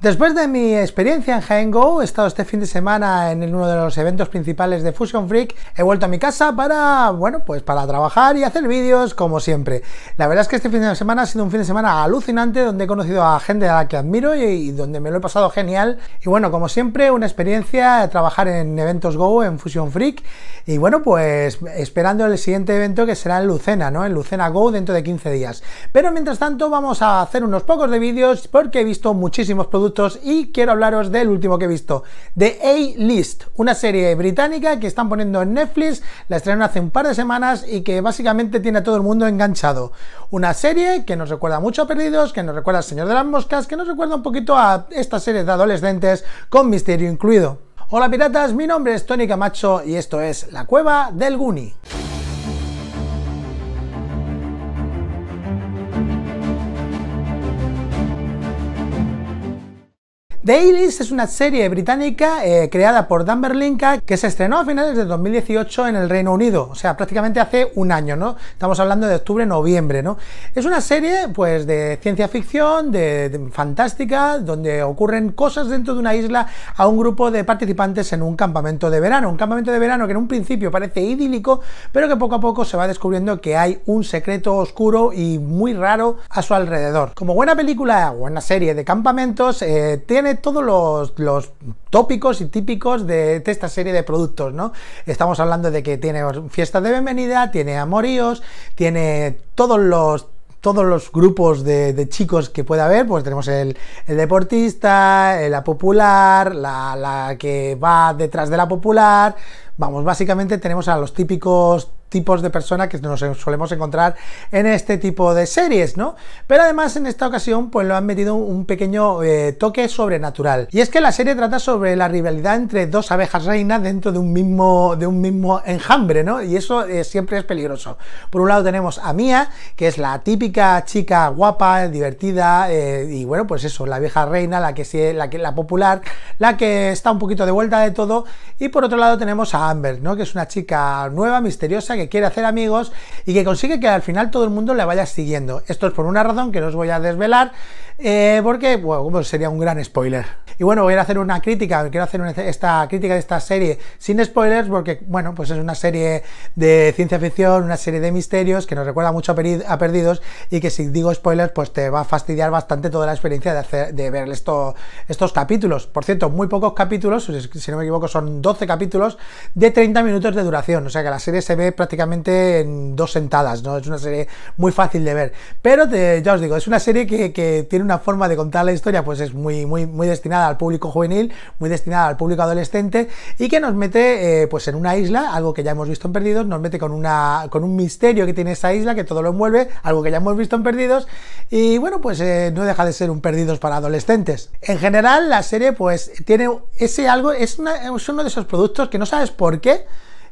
Después de mi experiencia en Jaén he estado este fin de semana en uno de los eventos principales de Fusion Freak, he vuelto a mi casa para, bueno, pues para trabajar y hacer vídeos como siempre. La verdad es que este fin de semana ha sido un fin de semana alucinante donde he conocido a gente a la que admiro y, donde me lo he pasado genial. Y bueno, como siempre, una experiencia trabajar en eventos Go en Fusion Freak y bueno, pues esperando el siguiente evento que será en Lucena, ¿no? En Lucena Go dentro de 15 días. Pero mientras tanto vamos a hacer unos pocos de vídeos porque he visto muchísimos productos y quiero hablaros del último que he visto, The A-List, una serie británica que están poniendo en Netflix, la estrenaron hace un par de semanas y que básicamente tiene a todo el mundo enganchado. Una serie que nos recuerda mucho a Perdidos, que nos recuerda al Señor de las Moscas, que nos recuerda un poquito a esta serie de adolescentes con misterio incluido. Hola piratas, mi nombre es Tony Camacho y esto es La Cueva del Guni. Dailies es una serie británica eh, creada por Dan Berlinka que se estrenó a finales de 2018 en el Reino Unido, o sea, prácticamente hace un año, ¿no? Estamos hablando de octubre, noviembre, ¿no? Es una serie, pues, de ciencia ficción, de, fantástica, donde ocurren cosas dentro de una isla a un grupo de participantes en un campamento de verano, un campamento de verano que en un principio parece idílico, pero que poco a poco se va descubriendo que hay un secreto oscuro y muy raro a su alrededor. Como buena película, o buena serie de campamentos, eh, tiene todos los, tópicos y típicos de, esta serie de productos, ¿no? Estamos hablando de que tiene fiestas de bienvenida, tiene amoríos, tiene todos los todos los grupos de, chicos que pueda haber, pues tenemos el, deportista, eh, la popular, la, la, que va detrás de la popular, vamos, básicamente tenemos a los típicos tipos de personas que nos solemos encontrar en este tipo de series, ¿no? Pero además en esta ocasión pues lo han metido un pequeño eh, toque sobrenatural. Y es que la serie trata sobre la rivalidad entre dos abejas reinas dentro de un mismo, de un mismo enjambre, ¿no? Y eso eh, siempre es peligroso. Por un lado tenemos a Mia, que es la típica chica guapa, divertida, eh, y bueno, pues eso, la vieja reina, la que sí, la que la popular, la que está un poquito de vuelta de todo. Y por otro lado tenemos a Amber, ¿no? Que es una chica nueva, misteriosa, que quiere hacer amigos y que consigue que al final todo el mundo le vaya siguiendo. Esto es por una razón que no os voy a desvelar, eh, porque sería un gran spoiler. Y bueno, voy a hacer una crítica, quiero hacer esta crítica de esta serie sin spoilers, porque bueno, pues es una serie de ciencia ficción, una serie de misterios que nos recuerda mucho a, Perdidos y que si digo spoilers, pues te va a fastidiar bastante toda la experiencia de, hacer, de ver esto, estos capítulos. Por cierto, muy pocos capítulos, si no me equivoco, son 12 capítulos de 30 minutos de duración, o sea que la serie se ve prácticamente en dos sentadas, ¿no? Es una serie muy fácil de ver. Pero ya os digo, es una serie que, que tiene una forma de contar la historia, pues es muy, muy, muy destinada al público juvenil, muy destinado al público adolescente y que nos mete eh, pues en una isla, algo que ya hemos visto en Perdidos, nos mete con, una, con un misterio que tiene esa isla, que todo lo envuelve, algo que ya hemos visto en Perdidos y bueno, pues eh, no deja de ser un Perdidos para adolescentes. En general, la serie pues tiene ese algo, es, es uno de esos productos que no sabes por qué,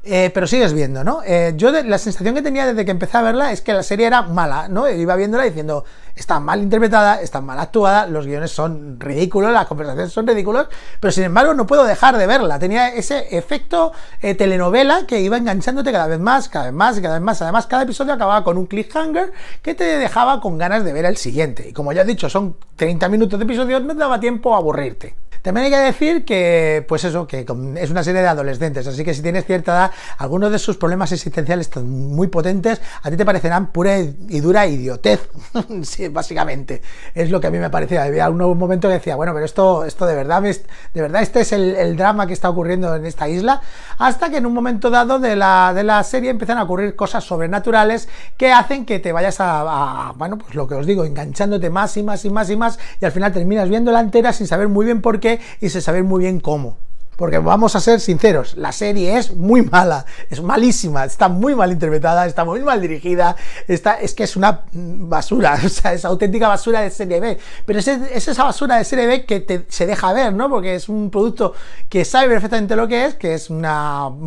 eh, pero sigues viendo, ¿no? Eh, yo la sensación que tenía desde que empecé a verla es que la serie era mala, ¿no? Iba viéndola diciendo, está mal interpretada, está mal actuada, los guiones son ridículos, las conversaciones son ridículas, pero sin embargo no puedo dejar de verla. Tenía ese efecto eh, telenovela que iba enganchándote cada vez más, cada vez más, y cada vez más. Además, cada episodio acababa con un cliffhanger que te dejaba con ganas de ver el siguiente. Y como ya he dicho, son 30 minutos de episodios, no te daba tiempo a aburrirte. También hay que decir que, pues eso, que es una serie de adolescentes, así que si tienes cierta edad, algunos de sus problemas existenciales son muy potentes, a ti te parecerán pura y dura idiotez, sí, básicamente, es lo que a mí me parecía. Había un momento que decía, bueno, pero esto, esto de verdad, de verdad este es el, drama que está ocurriendo en esta isla, hasta que en un momento dado de la, serie empiezan a ocurrir cosas sobrenaturales que hacen que te vayas a, a, bueno, pues lo que os digo, enganchándote más y más y más y más, y al final terminas viéndola entera sin saber muy bien por qué y se saber muy bien cómo porque vamos a ser sinceros, la serie es muy mala, es malísima, está muy mal interpretada, está muy mal dirigida, está, es que es una basura, o sea, es auténtica basura de serie B, pero es, esa basura de serie B que se deja ver, ¿no? Porque es un producto que sabe perfectamente lo que es, que es un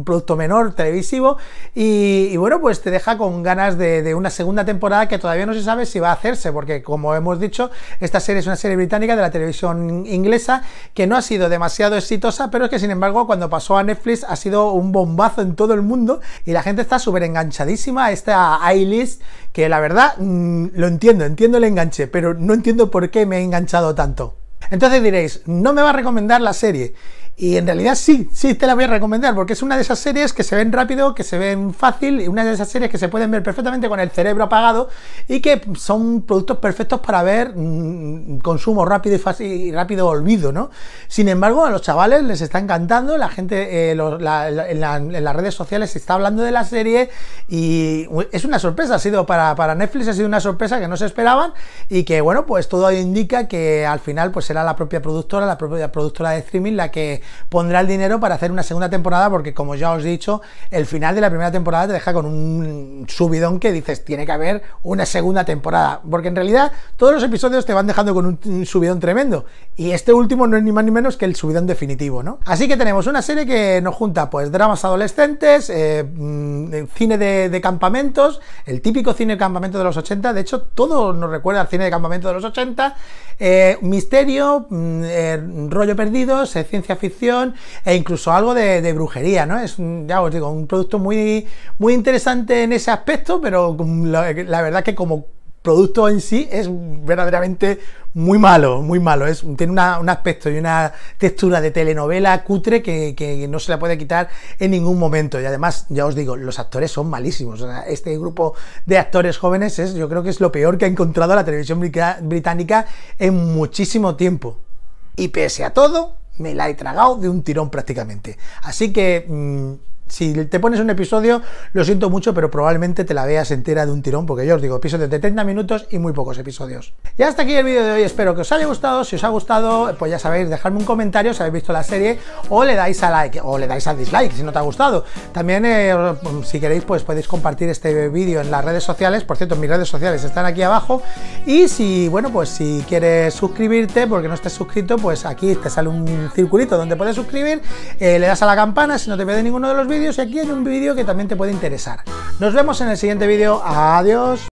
producto menor televisivo, y, bueno, pues te deja con ganas de, de una segunda temporada que todavía no se sabe si va a hacerse, porque como hemos dicho, esta serie es una serie británica de la televisión inglesa que no ha sido demasiado exitosa, pero es que sin embargo, cuando pasó a Netflix ha sido un bombazo en todo el mundo y la gente está súper enganchadísima a esta iList, que la verdad mm, lo entiendo, entiendo el enganche, pero no entiendo por qué me he enganchado tanto. Entonces diréis, no me va a recomendar la serie. Y en realidad sí, sí te la voy a recomendar, porque es una de esas series que se ven rápido, que se ven fácil, y una de esas series que se pueden ver perfectamente con el cerebro apagado y que son productos perfectos para ver mm, consumo rápido y, fácil, y rápido olvido, ¿no? Sin embargo, a los chavales les está encantando, la gente eh, en, las redes sociales se está hablando de la serie y es una sorpresa, ha sido para, para Netflix, ha sido una sorpresa que no se esperaban y que, bueno, pues todo indica que al final pues será la propia productora, la propia productora de streaming la que pondrá el dinero para hacer una segunda temporada, porque como ya os he dicho, el final de la primera temporada te deja con un subidón que dices, tiene que haber una segunda temporada, porque en realidad todos los episodios te van dejando con un subidón tremendo, y este último no es ni más ni menos que el subidón definitivo, ¿no? Así que tenemos una serie que nos junta pues dramas adolescentes, eh, mm, cine de, campamentos, el típico cine de campamento de los 80, de hecho todo nos recuerda al cine de campamento de los 80, eh, misterio, mm, eh, rollo perdidos, ciencia ficción, e incluso algo de, brujería, ¿no? Es, un, ya os digo, un producto muy, muy interesante en ese aspecto, pero mm, la, verdad que como producto en sí es verdaderamente muy malo, muy malo. Es, tiene un aspecto y una textura de telenovela cutre que, no se la puede quitar en ningún momento. Y además, ya os digo, los actores son malísimos. este grupo de actores jóvenes es, yo creo que es lo peor que ha encontrado la televisión británica en muchísimo tiempo. Y pese a todo, me la he tragado de un tirón prácticamente. Así que mm, si te pones un episodio, lo siento mucho, pero probablemente te la veas entera de un tirón, porque yo os digo, episodios de 30 minutos y muy pocos episodios. Y hasta aquí el vídeo de hoy, espero que os haya gustado, si os ha gustado, pues ya sabéis, dejadme un comentario si habéis visto la serie, o le dais a like, o le dais a dislike si no te ha gustado. También, eh, mm, si queréis, pues podéis compartir este vídeo en las redes sociales, por cierto, mis redes sociales están aquí abajo, y si, bueno, pues si quieres suscribirte, porque no estés suscrito, pues aquí te sale un circulito donde puedes suscribir, eh, le das a la campana si no te pierdes ninguno de los vídeos, y aquí hay un vídeo que también te puede interesar. Nos vemos en el siguiente vídeo. Adiós.